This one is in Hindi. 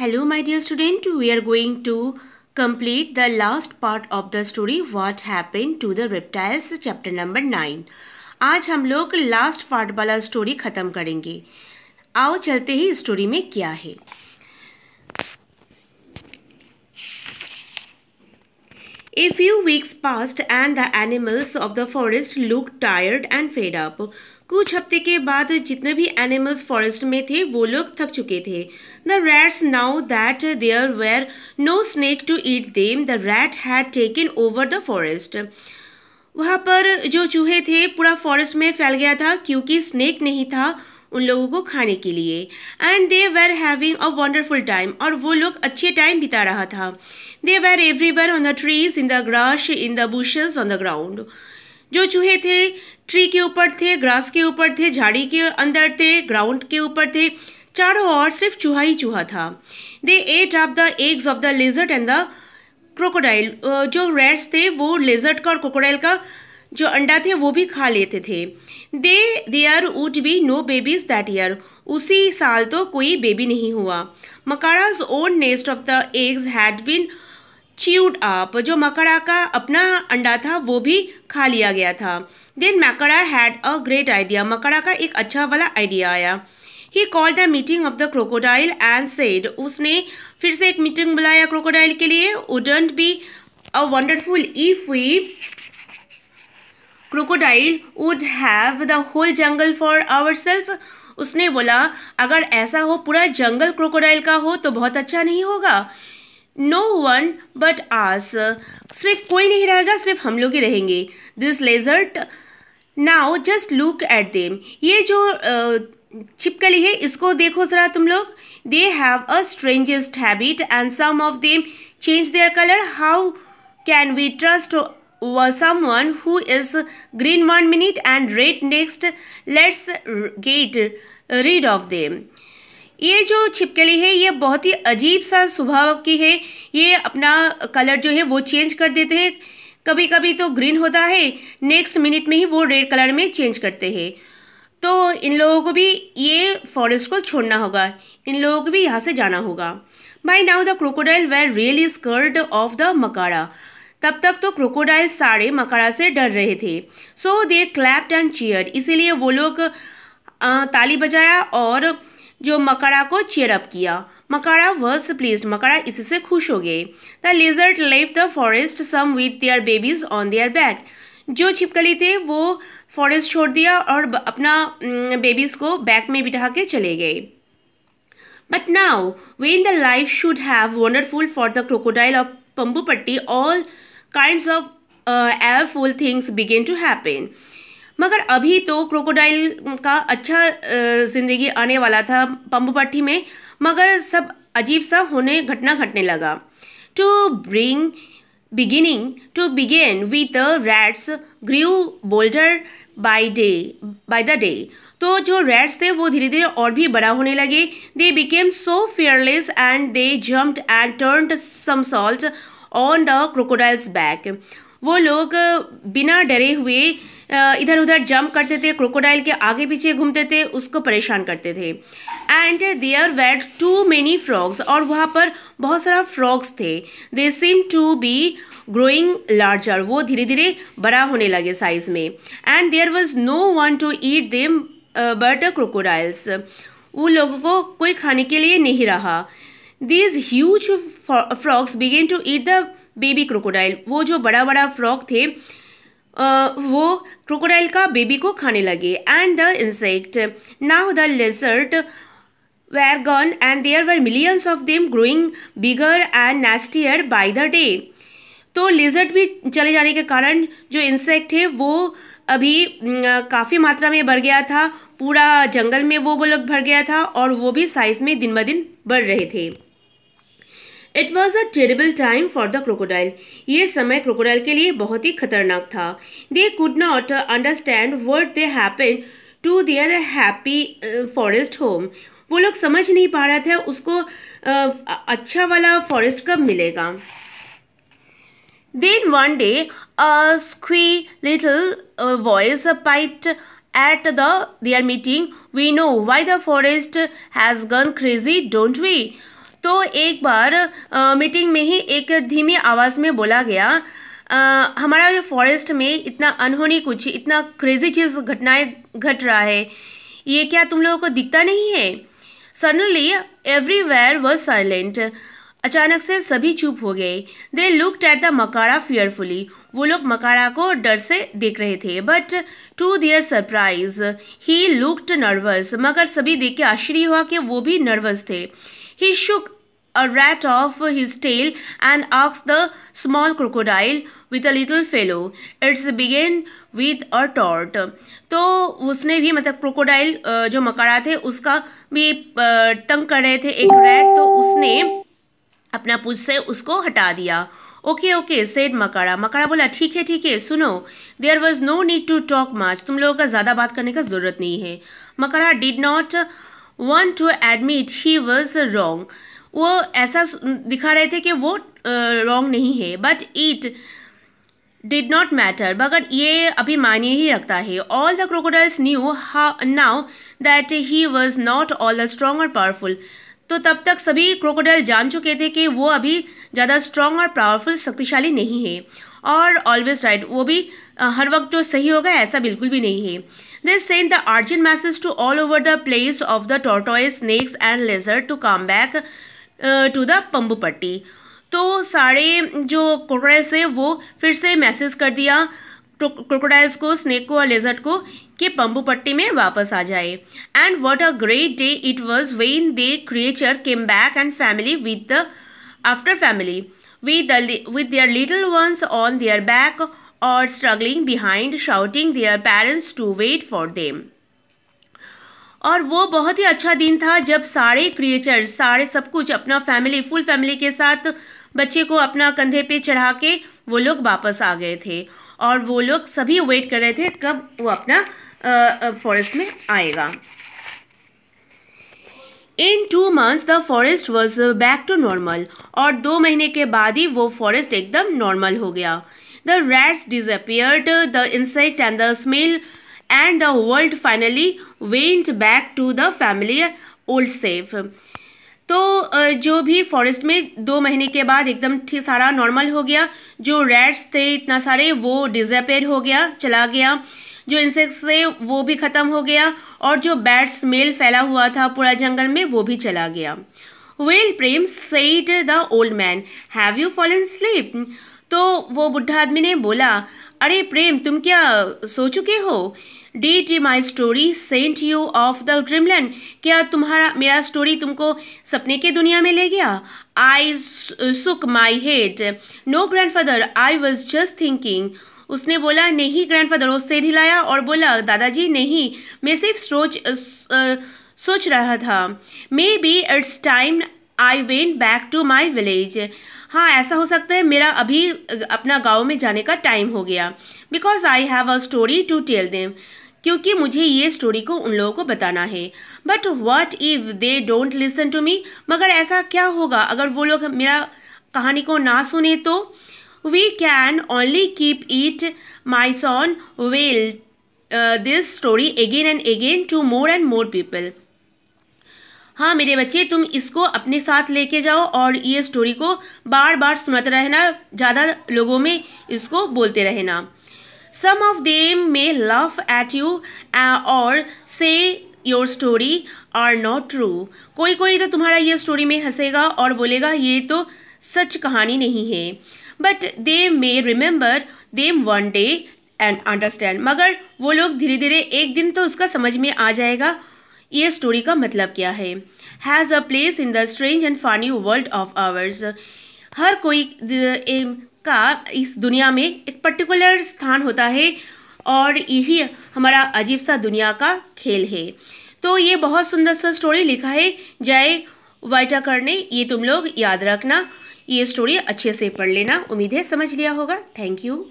Hello my dear student, we are going to complete the last part of the story What Happened to the Reptiles chapter number 9. आज हम लोग लास्ट पार्ट वाला स्टोरी ख़त्म करेंगे आओ चलते ही स्टोरी में क्या है A few weeks passed and the animals of the forest looked tired and fed up. कुछ हफ्ते के बाद जितने भी एनिमल्स फॉरेस्ट में थे वो लोग थक चुके थे the rats now that there were no snake to eat them the rat had taken over the forest वहाँ पर जो चूहे थे पूरा फॉरेस्ट में फैल गया था क्योंकि स्नेक नहीं था उन लोगों को खाने के लिए and they were having a wonderful time और वो लोग अच्छे टाइम बिता रहा था they were everywhere on the trees in the grass in the bushes on the ground जो चूहे थे ट्री के ऊपर थे ग्रास के ऊपर थे झाड़ी के अंदर थे ग्राउंड के ऊपर थे चारों ओर सिर्फ चूहा ही चूहा था they ate of the eggs of the lizard and the crocodile जो रेड्स थे वो लेजर्ट का और क्रोकोडाइल का जो अंडा थे वो भी खा लेते थे they there would be no babies that year उसी साल तो कोई बेबी नहीं हुआ मकाराज one nest of the eggs had been chewed आप जो मकड़ा का अपना अंडा था वो भी खा लिया गया था देन मकड़ा हैड अ ग्रेट आइडिया मकड़ा का एक अच्छा वाला आइडिया आया he call the meeting of the crocodile and said उसने फिर से एक मीटिंग बुलाया क्रोकोडाइल के लिए wouldn't be a wonderful if we crocodile would have the whole jungle for our self उसने बोला अगर ऐसा हो पूरा जंगल क्रोकोडाइल का हो तो बहुत अच्छा नहीं होगा नो वन बट आस सिर्फ कोई नहीं रहेगा सिर्फ हम लोग ही रहेंगे this lizard now just look at them ये जो छिपकली है इसको देखो ज़रा तुम लोग they have a strangest habit and some of them change their colour how can we trust someone who is green one minute and red next let's get rid of them ये जो छिपकली है ये बहुत ही अजीब सा स्वभाव की है ये अपना कलर जो है वो चेंज कर देते हैं कभी कभी तो ग्रीन होता है नेक्स्ट मिनट में ही वो रेड कलर में चेंज करते हैं तो इन लोगों को भी ये फॉरेस्ट को छोड़ना होगा इन लोगों को भी यहाँ से जाना होगा by now the crocodile were really scared of the Makada तब तक तो क्रोकोडाइल सारे मकाड़ा से डर रहे थे so they clapped and cheer इसीलिए वो लोग ताली बजाया और जो मकड़ा को अप किया मकड़ा वर्स प्लीज मकड़ा इससे खुश हो गए द लिजर्ट लेव the forest some with their babies on their back जो छिपकली थे वो फॉरेस्ट छोड़ दिया और अपना बेबीज को बैक में बिठा के चले गए but now when the life should have wonderful for the crocodile of Pambupatti all kind of awful things begin to happen मगर अभी तो क्रोकोडाइल का अच्छा ज़िंदगी आने वाला था पम्पपट्टी में मगर सब अजीब सा होने घटना घटने लगा to bring beginning to begin with rats grew bolder by day by the day तो जो रैट्स थे वो धीरे धीरे और भी बड़ा होने लगे they became so fearless and they jumped and turn somersault on the crocodiles back वो लोग बिना डरे हुए इधर उधर जंप करते थे क्रोकोडाइल के आगे पीछे घूमते थे उसको परेशान करते थे and there were too many frogs और वहाँ पर बहुत सारा फ्रॉग्स थे they seem to be growing larger वो धीरे धीरे बड़ा होने लगे साइज में and there was no one to eat them but crocodiles वो लोगों को कोई खाने के लिए नहीं रहा these huge frogs began to eat the baby crocodile वो जो बड़ा बड़ा फ्रॉक थे Uh, वो क्रोकोडाइल का बेबी को खाने लगे and the insect now the lizard were gone and there were millions of them growing bigger and nastier by the day तो लेजर्ट भी चले जाने के कारण जो इंसेक्ट है वो अभी काफ़ी मात्रा में बढ़ गया था पूरा जंगल में वो वो लोग भर गया था और वो भी साइज़ में दिन ब दिन बढ़ रहे थे it was a terrible time for the crocodile ये समय क्रोकोडाइल के लिए बहुत ही खतरनाक था they could not understand what they happen to their happy forest home वो लोग समझ नहीं पा रहे थे उसको uh, अच्छा वाला फॉरेस्ट कब मिलेगा then one day a little voice piped at the at the their meeting. We know why the forest has gone crazy, don't तो एक बार आ, मीटिंग में ही एक धीमी आवाज़ में बोला गया आ, हमारा ये फॉरेस्ट में इतना अनहोनी कुछ इतना क्रेजी चीज़ घटनाएं घट रहा है ये क्या तुम लोगों को दिखता नहीं है सडनली एवरीवेयर वॉज साइलेंट अचानक से सभी चुप हो गए they look at the Makada fearfully वो लोग मकाड़ा को डर से देख रहे थे but to their surprise he looked nervous मगर सभी देख के आश्चर्य हुआ कि वो भी नर्वस थे ही शुक a rat off his tail and asked the small crocodile with a little fellow. It's begin with a tort. तो उसने भी मतलब crocodile जो मकड़ा थे उसका भी तंग कर रहे थे एक rat तो उसने अपना पूछ से उसको हटा दिया ओके ओके सेड मकड़ा मकड़ा बोला ठीक है ठीक है सुनो there was no need to talk much तुम लोगों का ज़्यादा बात करने का ज़रूरत नहीं है Makda did not want to admit he was wrong वो ऐसा दिखा रहे थे कि वो रॉन्ग नहीं है but it did not matter मगर ये अभी मायने ही रखता है all the crocodiles knew now that he was not all the strong और पावरफुल तो तब तक सभी क्रोकोडाइल जान चुके थे कि वो अभी ज़्यादा स्ट्रॉन्ग और पावरफुल शक्तिशाली नहीं है और ऑलवेज राइट right, वो भी हर वक्त जो सही होगा ऐसा बिल्कुल भी नहीं है this send the urgent message to all over the place of the टोटॉय snakes and lizard to come back to the पट्टी तो सारे जो क्रोकोडाइल्स थे वो फिर से मैसेज कर दिया क्रोकोडाइल्स को स्नेक को और लेजर्ट को कि पट्टी में वापस आ जाए and what a great day it was when they creature came back and family with the after family with with their little ones on on back और struggling behind shouting their parents to wait for them और वो बहुत ही अच्छा दिन था जब सारे क्रिएचर सारे सब कुछ अपना फैमिली फुल फैमिली के साथ बच्चे को अपना कंधे पे चढ़ा के वो लोग वापस आ गए थे और वो लोग सभी वेट कर रहे थे कब वो अपना फॉरेस्ट में आएगा in two months the forest was back to normal और दो महीने के बाद ही वो फॉरेस्ट एकदम नॉर्मल हो गया the rats disappeared the insect and the smell and the world finally went back to the family old safe तो जो भी फॉरेस्ट में दो महीने के बाद एकदम ठीक सारा नॉर्मल हो गया जो रेड्स थे इतना सारे वो डिजपेयर हो गया चला गया जो इंसेक्ट्स थे वो भी ख़त्म हो गया और जो बैड स्मेल फैला हुआ था पूरा जंगल में वो भी चला गया well Prem said the old man have you fallen sleep तो वो बुढ़ा आदमी ने बोला अरे प्रेम तुम क्या सो चुके हो did my story sent you off the dreamland क्या तुम्हारा मेरा स्टोरी तुमको सपने के दुनिया में ले गया I shook my head no grandfather I was just thinking उसने बोला नहीं ग्रैंड फादर उससे हिलाया और बोला दादाजी नहीं मैं सिर्फ सोच सोच रहा था maybe it's time I went back to my village हाँ ऐसा हो सकता है मेरा अभी अपना गांव में जाने का टाइम हो गया because I have a story to tell them क्योंकि मुझे ये स्टोरी को उन लोगों को बताना है but what if they don't listen to me मगर ऐसा क्या होगा अगर वो लोग मेरा कहानी को ना सुने तो we can only keep it my son well this story again and again to more and more people हाँ मेरे बच्चे तुम इसको अपने साथ लेके जाओ और ये स्टोरी को बार बार सुनाते रहना ज़्यादा लोगों में इसको बोलते रहना some of them may laugh at you और say your story are not true कोई कोई तो तुम्हारा ये स्टोरी में हंसेगा और बोलेगा ये तो सच कहानी नहीं है but they may remember them one day and understand मगर वो लोग धीरे धीरे एक दिन तो उसका समझ में आ जाएगा ये स्टोरी का मतलब क्या है has a place in the strange and funny world of ours हर कोई का इस दुनिया में एक पर्टिकुलर स्थान होता है और यही हमारा अजीब सा दुनिया का खेल है तो ये बहुत सुंदर सा स्टोरी लिखा है जय वाइटाकर ने ये तुम लोग याद रखना ये स्टोरी अच्छे से पढ़ लेना उम्मीद है समझ लिया होगा थैंक यू